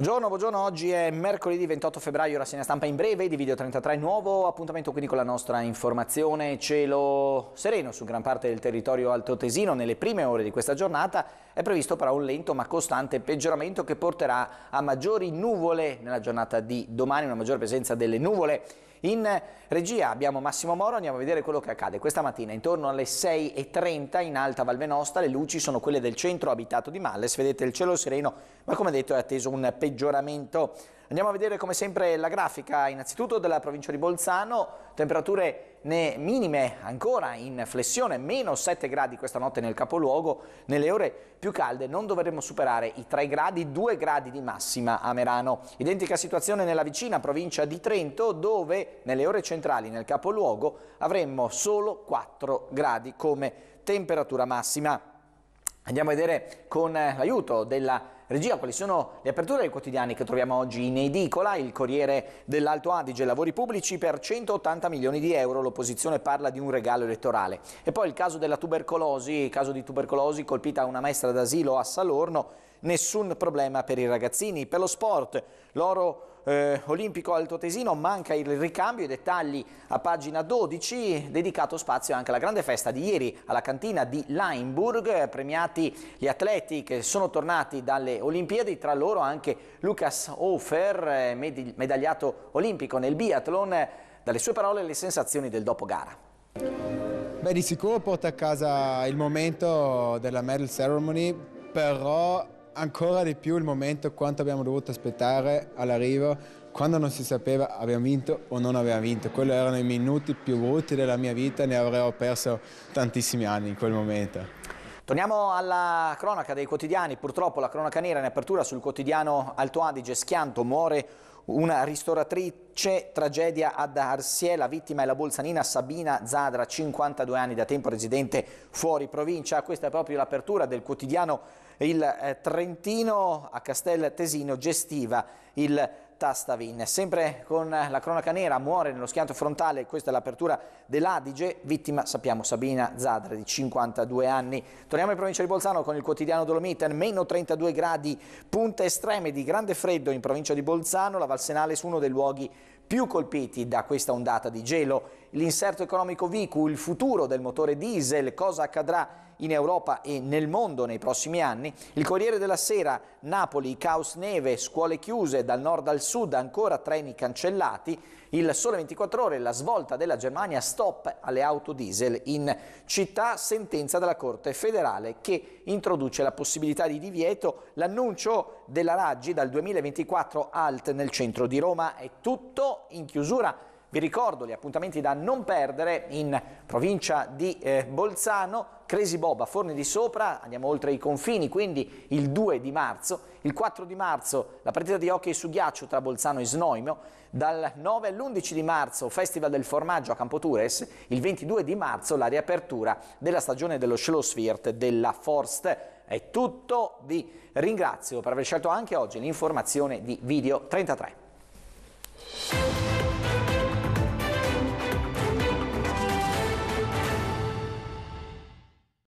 Buongiorno, buongiorno, oggi è mercoledì 28 febbraio, rassegna stampa in breve di Video 33, nuovo appuntamento quindi con la nostra informazione, cielo sereno su gran parte del territorio altoatesino nelle prime ore di questa giornata, è previsto però un lento ma costante peggioramento che porterà a maggiori nuvole nella giornata di domani, una maggiore presenza delle nuvole in regia abbiamo Massimo Moro, andiamo a vedere quello che accade. Questa mattina intorno alle 6.30 in Alta Valvenosta le luci sono quelle del centro abitato di Malles, vedete il cielo sereno, ma come detto è atteso un peggioramento Andiamo a vedere come sempre la grafica innanzitutto della provincia di Bolzano, temperature minime ancora in flessione, meno 7 gradi questa notte nel capoluogo, nelle ore più calde non dovremmo superare i 3 gradi, 2 gradi di massima a Merano. Identica situazione nella vicina provincia di Trento dove nelle ore centrali nel capoluogo avremmo solo 4 gradi come temperatura massima. Andiamo a vedere con l'aiuto della Regia, quali sono le aperture dei quotidiani che troviamo oggi in edicola? Il Corriere dell'Alto Adige, lavori pubblici per 180 milioni di euro, l'opposizione parla di un regalo elettorale. E poi il caso della tubercolosi, caso di tubercolosi colpita una maestra d'asilo a Salorno, nessun problema per i ragazzini. Per lo sport, l'oro eh, olimpico altotesino, manca il ricambio, i dettagli a pagina 12, dedicato spazio anche alla grande festa di ieri alla cantina di Leinburg, premiati gli atleti che sono tornati dalle Olimpiadi, tra loro anche Lucas Hofer, medagliato olimpico nel biathlon, dalle sue parole le sensazioni del dopogara. Beh, di sicuro porta a casa il momento della medal ceremony, però ancora di più il momento quanto abbiamo dovuto aspettare all'arrivo, quando non si sapeva abbiamo vinto o non abbiamo vinto. Quelli erano i minuti più brutti della mia vita, ne avrei perso tantissimi anni in quel momento. Torniamo alla cronaca dei quotidiani, purtroppo la cronaca nera in apertura sul quotidiano Alto Adige, Schianto, muore una ristoratrice, tragedia ad Arsie, la vittima è la bolzanina Sabina Zadra, 52 anni, da tempo residente fuori provincia, questa è proprio l'apertura del quotidiano Il eh, Trentino a Castel Tesino, gestiva il Tastavin. Sempre con la cronaca nera, muore nello schianto frontale, questa è l'apertura dell'Adige, vittima sappiamo Sabina Zadra di 52 anni. Torniamo in provincia di Bolzano con il quotidiano Dolomiten, meno 32 gradi, punte estreme di grande freddo in provincia di Bolzano, la Valsenale su uno dei luoghi più colpiti da questa ondata di gelo. L'inserto economico VQ, il futuro del motore diesel, cosa accadrà in Europa e nel mondo nei prossimi anni. Il Corriere della Sera, Napoli, caos neve, scuole chiuse dal nord al sud, ancora treni cancellati. Il sole 24 ore, la svolta della Germania, stop alle auto diesel in città, sentenza della Corte federale che introduce la possibilità di divieto. L'annuncio della Raggi dal 2024 alt nel centro di Roma è tutto in chiusura vi ricordo gli appuntamenti da non perdere in provincia di eh, Bolzano, Cresi Boba, Forni di Sopra, andiamo oltre i confini, quindi il 2 di marzo, il 4 di marzo la partita di hockey su ghiaccio tra Bolzano e Snoimio, dal 9 all'11 di marzo Festival del Formaggio a Campotures, il 22 di marzo la riapertura della stagione dello Schlosswirt della Forst. È tutto, vi ringrazio per aver scelto anche oggi l'informazione di Video 33.